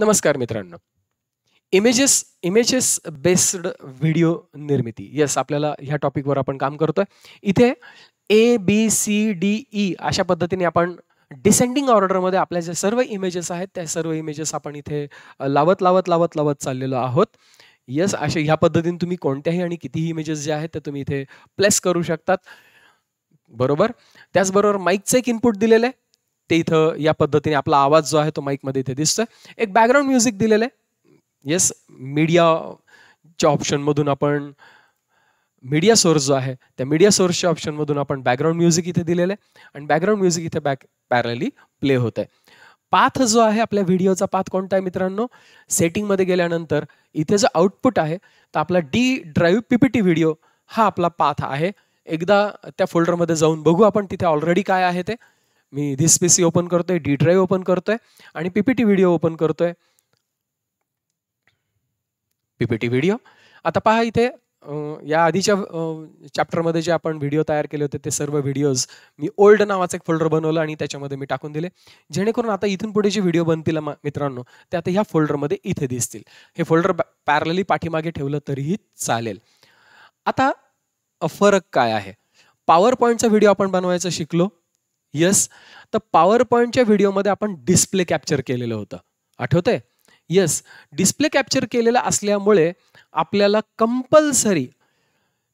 नमस्कार मित्रांनो images images based video निर्मिती येस आपल्याला ह्या टॉपिकवर आपण काम करतोय इथे A B C D E अशा पद्धतीने आपण डिसेंडिंग ऑर्डरमध्ये आपल्या ज्या सर्व इमेजेस आहेत त्या सर्व इमेजेस आपण इथे लावत लावत लावत लावत चाललेलो आहोत येस अशा ह्या पद्धतीने तुम्ही कोणत्याही आणि कितीही इमेजेस जे आहेत ते तुम्ही इथे प्लेस करू शकतात बरोबर त्याचबरोबर माईकचं एक इनपुट दिलेलं आहे ते इथं या पद्धतीने आपला आवाज जो आहे तो माईकमध्ये इथे दिसतोय एक बॅकग्राऊंड म्युझिक दिलेलं आहे येस मीडियाच्या ऑप्शनमधून आपण मीडिया सोर्स जो आहे त्या मीडिया सोर्सच्या ऑप्शनमधून आपण बॅकग्राऊंड म्युझिक इथे दिलेलं आहे आणि बॅकग्राऊंड म्युझिक इथे बॅक पॅरली प्ले होत आहे पाथ जो आहे आपल्या व्हिडिओचा पाथ कोणता आहे मित्रांनो सेटिंगमध्ये गेल्यानंतर इथे जो आउटपुट आहे तर आपला डी ड्राईव्ह पीपीटी व्हिडिओ हा आपला पाथ आहे एकदा त्या फोल्डरमध्ये जाऊन बघू आपण तिथे ऑलरेडी काय आहे ते मी दिस पी सी ओपन करतोय डी ड्राईव्ह ओपन करतोय आणि पीपीटी व्हिडिओ ओपन करतोय पीपीटी व्हिडिओ आता पहा इथे या आधीच्या चॅप्टरमध्ये जे आपण व्हिडिओ तयार केले होते ते सर्व व्हिडिओज मी ओल्ड नावाचा एक फोल्डर बनवलं आणि त्याच्यामध्ये मी टाकून दिले जेणेकरून आता इथून पुढे जे व्हिडिओ बनतील मित्रांनो ते आता ह्या फोल्डरमध्ये इथे दिसतील हे फोल्डर पॅरलली पाठीमागे ठेवलं तरीही चालेल आता फरक काय आहे पॉवर पॉईंटचा व्हिडिओ आपण बनवायचं शिकलो यस तर पॉवर पॉईंटच्या व्हिडिओमध्ये आपण डिस्प्ले कॅप्चर केलेलं होतं आठवतंय यस डिस्प्ले कॅप्चर केलेलं असल्यामुळे आपल्याला कंपल्सरी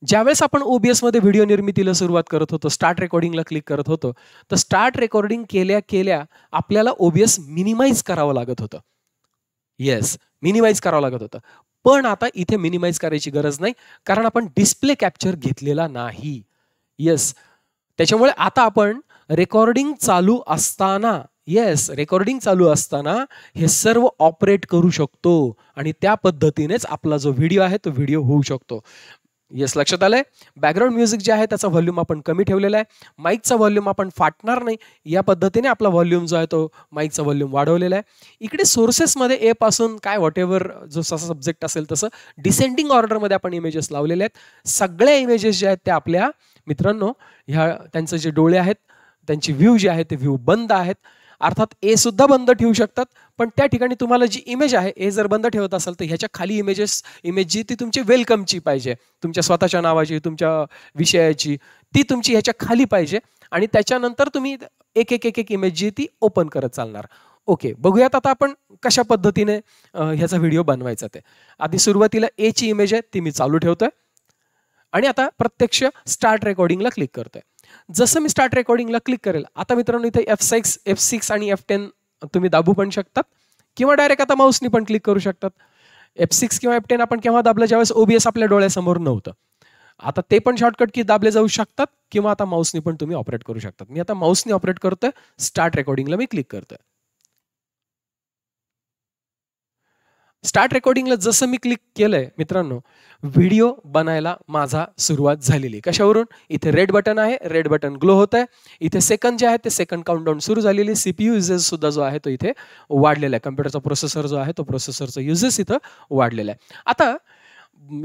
ज्यावेळेस आपण मध्ये व्हिडिओ निर्मितीला सुरुवात करत होतो स्टार्ट रेकॉर्डिंगला क्लिक करत होतो तर स्टार्ट रेकॉर्डिंग केल्या केल्या आपल्याला ओबीएस मिनिमाइज करावं लागत होतं येस मिनिमाइज करावं लागत होतं पण आता इथे मिनिमाइज करायची गरज नाही कारण आपण डिस्प्ले कॅप्चर घेतलेला नाही येस त्याच्यामुळे आता आपण रेकॉर्डिंग चालू असताना येस रेकॉर्डिंग चालू असताना हे सर्व ऑपरेट करू शकतो आणि त्या पद्धतीनेच आपला जो व्हिडिओ आहे तो व्हिडिओ होऊ शकतो येस लक्षात आलंय बॅकग्राऊंड म्युझिक जे आहे त्याचा व्हॉल्यूम आपण कमी ठेवलेला आहे माईकचा व्हॉल्यूम आपण फाटणार नाही या पद्धतीने आपला व्हॉल्यूम जो आहे तो माईकचा व्हॉल्यूम वाढवलेला आहे इकडे सोर्सेसमध्ये ए पासून काय वॉट एव्हर जो जसा सब्जेक्ट असेल तसं डिसेंडिंग ऑर्डरमध्ये आपण इमेजेस लावलेले आहेत सगळ्या इमेजेस जे आहेत त्या आपल्या मित्रांनो ह्या त्यांचे जे डोळे आहेत त्यांची व्ह्यू जी आहे ते व्ह्यू बंद आहेत अर्थात ए सुद्धा बंद ठेवू शकतात पण त्या ठिकाणी तुम्हाला जी इमेज आहे ए जर बंद ठेवत असाल तर ह्याच्या खाली इमेजेस इमेज जी ती तुमची वेलकमची पाहिजे तुमच्या स्वतःच्या नावाची तुमच्या विषयाची ती तुमची ह्याच्या खाली पाहिजे आणि त्याच्यानंतर तुम्ही एक एक एक एक इमेज जी ती ओपन करत चालणार ओके बघूयात आता आपण कशा पद्धतीने ह्याचा व्हिडिओ बनवायचा ते आधी सुरुवातीला एची इमेज आहे ती मी चालू ठेवतोय आणि आता प्रत्यक्ष स्टार्ट रेकॉर्डिंगला क्लिक करतोय जसं मी स्टार्ट रेकॉर्डिंगला क्लिक करेल आता मित्रांनो इथे एफ सिक्स एफ सिक्स आणि एफ टेन तुम्ही दाबू पण शकतात किंवा डायरेक्ट आता माऊसनी पण क्लिक करू शकतात एफ सिक्स किंवा एफ टेन आपण केव्हा दाबलं ज्यावेळेस ओबीएस आपल्या डोळ्यासमोर नव्हतं आता ते पण शॉर्टकट की दाबले जाऊ शकतात किंवा आता माऊसनी पण तुम्ही ऑपरेट करू शकतात मी आता माऊसनी ऑपरेट करतोय स्टार्ट रेकॉर्डिंगला मी क्लिक करतोय स्टार्ट रेकॉर्डिंगला जसं मी क्लिक केलंय मित्रांनो व्हिडिओ बनायला माझा सुरुवात झालेली कशावरून इथे रेड बटन आहे रेड बटन ग्लो होत आहे इथे सेकंड जे आहे ते सेकंड काउंटडाऊन सुरू झालेली सीपीयू पी युजेस सुद्धा जो आहे तो इथे वाढलेला आहे कम्प्युटरचा प्रोसेसर जो आहे तो प्रोसेसरचा युजेस इथं वाढलेला आहे आता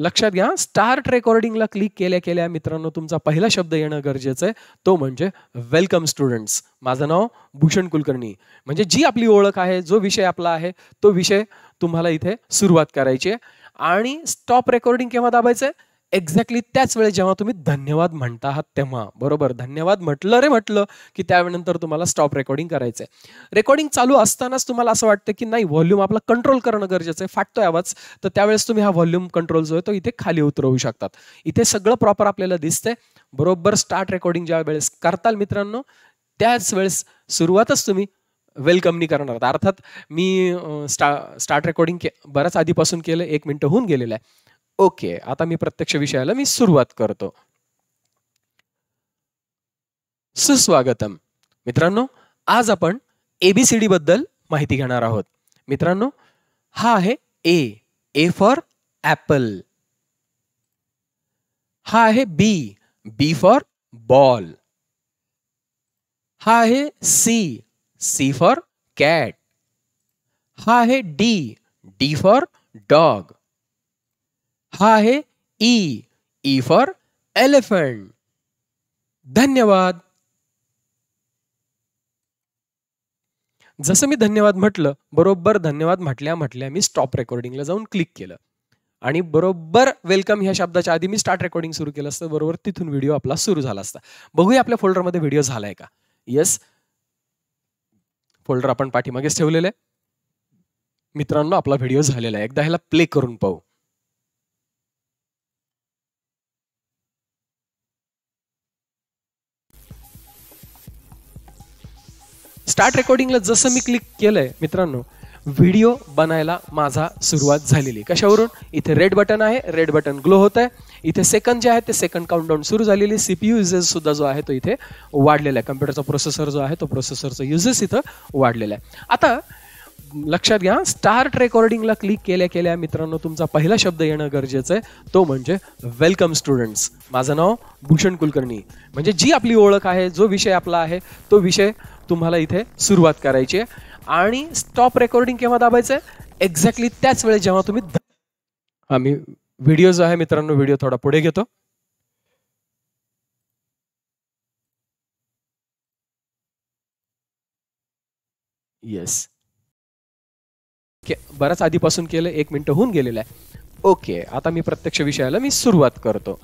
लक्षात घ्या स्टार्ट रेकॉर्डिंगला क्लिक केल्या केल्या मित्रांनो तुमचा पहिला शब्द येणं गरजेचं आहे तो म्हणजे वेलकम स्टुडंट्स माझं नाव भूषण कुलकर्णी म्हणजे जी आपली ओळख आहे जो विषय आपला आहे तो विषय तुम्हाला इथे सुरुवात करायची आहे आणि स्टॉप रेकॉर्डिंग केव्हा दाबायचं आहे एक्झॅक्टली त्याच वेळेस जेव्हा तुम्ही धन्यवाद म्हणता आहात तेव्हा बरोबर धन्यवाद म्हटलं रे म्हटलं की त्यानंतर तुम्हाला स्टॉप रेकॉर्डिंग करायचं आहे रेकॉर्डिंग चालू असतानाच तुम्हाला असं वाटतं की नाही व्हॉल्यूम आपला कंट्रोल करणं गरजेचं आहे फाटतोय आवाज तर त्यावेळेस तुम्ही हा व्हॉल्यूम कंट्रोल जो आहे तो इथे खाली उतरवू शकतात इथे सगळं प्रॉपर आपल्याला दिसतंय बरोबर स्टार्ट रेकॉर्डिंग ज्या वेळेस करताल मित्रांनो त्याच वेळेस सुरुवातच तुम्ही वेलकमनी करणार अर्थात मी स्टार्ट रेकॉर्डिंग के बऱ्याच आधीपासून केलं एक मिनटं होऊन गेलेलं आहे ओके आता मी प्रत्यक्ष विषयाला मी सुरुवात करतो सुस्वागतम मित्रांनो आज आपण एबीसीडी बद्दल माहिती घेणार आहोत मित्रांनो हा आहे ए ए फॉर ॲपल हा आहे बी बी फॉर बॉल हा आहे सी सी फॉर कॅट हा आहे डी डी फॉर डॉग हा आहे ई ई फॉर एलिफंट धन्यवाद जसं मी धन्यवाद म्हटलं बरोबर धन्यवाद म्हटल्या म्हटल्या मी स्टॉप रेकॉर्डिंगला जाऊन क्लिक केलं आणि बरोबर वेलकम ह्या शब्दाच्या आधी मी स्टार्ट रेकॉर्डिंग सुरू केलं असतं बरोबर तिथून व्हिडिओ आपला सुरू झाला असता बघूया आपल्या फोल्डरमध्ये व्हिडिओ झालाय का येस फोल्डर आपण पाठीमागेच ठेवलेलं आहे मित्रांनो आपला व्हिडिओ झालेला आहे एकदा ह्याला प्ले करून पाहू स्टार्ट रेकॉर्डिंगला जसं मी क्लिक केलंय मित्रांनो व्हिडिओ बनायला माझा सुरुवात झालेली कशावरून इथे रेड बटन आहे रेड बटन ग्लो होत आहे इथे सेकंड जे आहे ते सेकंड काउंटडाऊन सुरू झालेली सीपीयू युजेस सुद्धा जो आहे तो इथे वाढलेला आहे कम्प्युटरचा प्रोसेसर जो आहे तो प्रोसेसरचा युजेस इथं वाढलेला आहे आता लक्षात घ्या स्टार्ट रेकॉर्डिंगला क्लिक केल्या केल्या मित्रांनो तुमचा पहिला शब्द येणं गरजेचं आहे तो म्हणजे वेलकम स्टुडंट्स माझं नाव भूषण कुलकर्णी म्हणजे जी आपली ओळख आहे जो विषय आपला आहे तो विषय तुम्हाला इथे सुरुवात करायची आहे आणि स्टॉप रेकॉर्डिंग केव्हा दाबायचं आहे एक्झॅक्टली त्याच वेळेस जेव्हा तुम्ही आम्ही व्हिडिओ जो आहे मित्रांनो व्हिडिओ थोडा पुढे घेतो येस बऱ्याच आधीपासून केलं एक मिनिट होऊन गेलेलं आहे ओके आता मी प्रत्यक्ष विषयाला मी सुरुवात करतो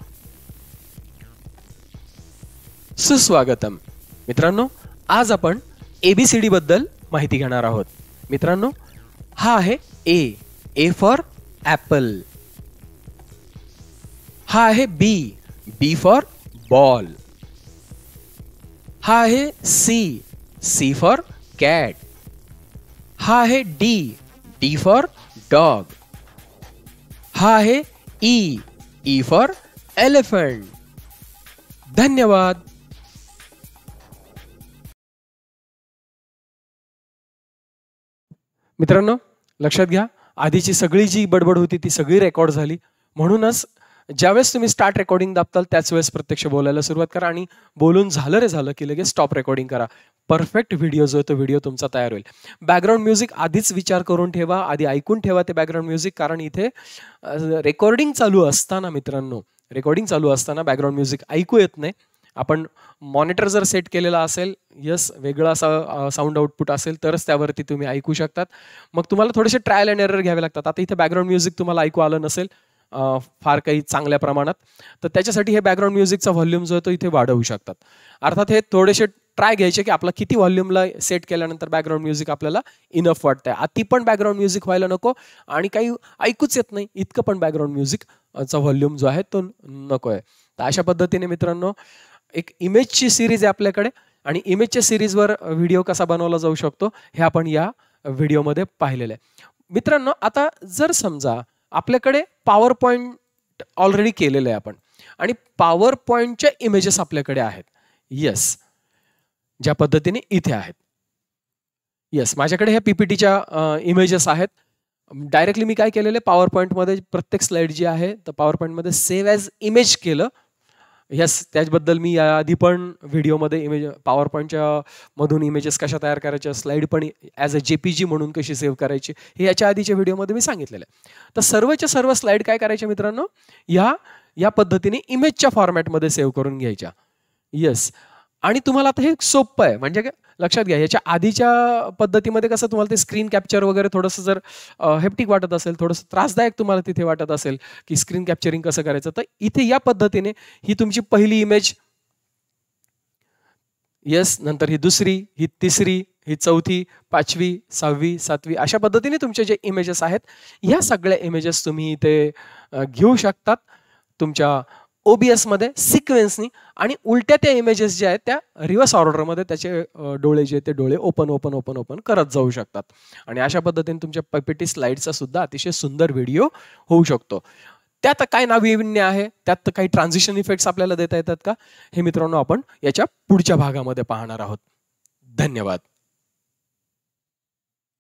सुस्वागतम मित्रांनो आज आपण एबीसीडी बद्दल माहिती घेणार आहोत मित्रांनो हा आहे ए ए फॉर ॲपल हा आहे बी बी फॉर बॉल हा आहे सी सी फॉर कॅट हा आहे डी डी फॉर डॉग हा आहे ई ई फॉर एलिफंट धन्यवाद मित्रांनो लक्षात घ्या आधीची सगळी जी बडबड होती ती सगळी रेकॉर्ड झाली म्हणूनच ज्यावेळेस तुम्ही स्टार्ट रेकॉर्डिंग दाबताल त्याच वेळेस प्रत्यक्ष बोलायला सुरुवात करा आणि बोलून झालं रे झालं की लगेच स्टॉप रेकॉर्डिंग करा परफेक्ट व्हिडिओ जो तो व्हिडिओ तुमचा तयार होईल बॅकग्राऊंड म्युझिक आधीच विचार करून ठेवा आधी ऐकून ठेवा ते बॅकग्राऊंड म्युझिक कारण इथे रेकॉर्डिंग चालू असताना मित्रांनो रेकॉर्डिंग चालू असताना बॅकग्राऊंड म्युझिक ऐकू येत नाही आपण मॉनिटर जर सेट केलेला असेल यस वेगळा असा साऊंड आउटपुट असेल तरच त्यावरती तुम्ही ऐकू शकतात मग तुम्हाला थोडेसे ट्रायल अँड एरर घ्यावे लागतात आता इथे बॅकग्राऊंड म्युझिक तुम्हाला ऐकू आलं नसेल फार काही चांगल्या प्रमाणात तर त्याच्यासाठी हे बॅकग्राऊंड म्युझिकचा व्हॉल्यूम जो आहे तो इथे वाढवू शकतात अर्थात हे थोडेसे ट्राय घ्यायचे की आपला किती व्हॉल्यूमला सेट केल्यानंतर बॅकग्राऊंड म्युझिक आपल्याला इनफ वाटतंय अति पण बॅकग्राऊंड म्युझिक व्हायला नको आणि काही ऐकूच येत नाही इतकं पण बॅकग्राऊंड म्युझिकचा व्हॉल्यूम जो आहे तो नको आहे तर अशा पद्धतीने मित्रांनो एक इमेजची सिरीज आहे आपल्याकडे आणि इमेजच्या सिरीजवर व्हिडिओ कसा बनवला जाऊ शकतो हे आपण या व्हिडिओमध्ये पाहिलेलं आहे मित्रांनो आता जर समजा आपल्याकडे पॉवर पॉईंट ऑलरेडी केलेलं आहे आपण आणि पॉवर पॉईंटच्या इमेजेस आपल्याकडे आहेत येस ज्या पद्धतीने इथे आहेत येस माझ्याकडे ह्या पीपीटीच्या इमेजेस आहेत डायरेक्टली मी काय केलेलं आहे पॉवर पॉईंटमध्ये प्रत्येक स्लाईड जी आहे तर पॉवर पॉईंटमध्ये सेव्ह ॲज इमेज केलं यस त्याचबद्दल मी याआधी पण व्हिडिओमध्ये इमेज पॉवर पॉईंटच्या मधून इमेजेस कशा तयार करायच्या स्लाईड पण as a J P G म्हणून कशी सेव्ह करायची हे याच्या आधीच्या व्हिडिओमध्ये मी सांगितलेलं आहे तर सर्वच्या सर्व स्लाईड काय करायच्या मित्रांनो ह्या या पद्धतीने इमेजच्या फॉर्मॅटमध्ये सेव्ह करून घ्यायच्या येस आणि तुम्हाला आता हे सोपं आहे म्हणजे काय लक्षात घ्या याच्या आधीच्या पद्धतीमध्ये कसं तुम्हाला ते स्क्रीन कॅप्चर वगैरे थोडंसं जर हेप्टिक वाटत असेल थोडंसं त्रासदायक तुम्हाला तिथे वाटत असेल की स्क्रीन कॅप्चरिंग कसं करायचं तर इथे या पद्धतीने ही तुमची पहिली इमेज येस नंतर ही दुसरी ही तिसरी ही चौथी पाचवी सहावी सातवी अशा पद्धतीने तुमचे जे इमेजेस आहेत ह्या सगळ्या इमेजेस तुम्ही इथे घेऊ शकतात तुमच्या ओबीएसमध्ये सिक्वेन्सनी आणि उलट्या त्या इमेजेस ज्या आहेत त्या रिव्हर्स ऑर्डरमध्ये त्याचे डोळे जे ते डोळे ओपन ओपन ओपन ओपन करत जाऊ शकतात आणि अशा पद्धतीने तुमच्या पीपीटी स्लाईडचा सुद्धा अतिशय सुंदर व्हिडिओ होऊ शकतो त्यात काय नाविन्य आहे त्यात काही ट्रान्झिशन इफेक्ट्स आपल्याला देता येतात का हे मित्रांनो आपण याच्या पुढच्या भागामध्ये पाहणार आहोत धन्यवाद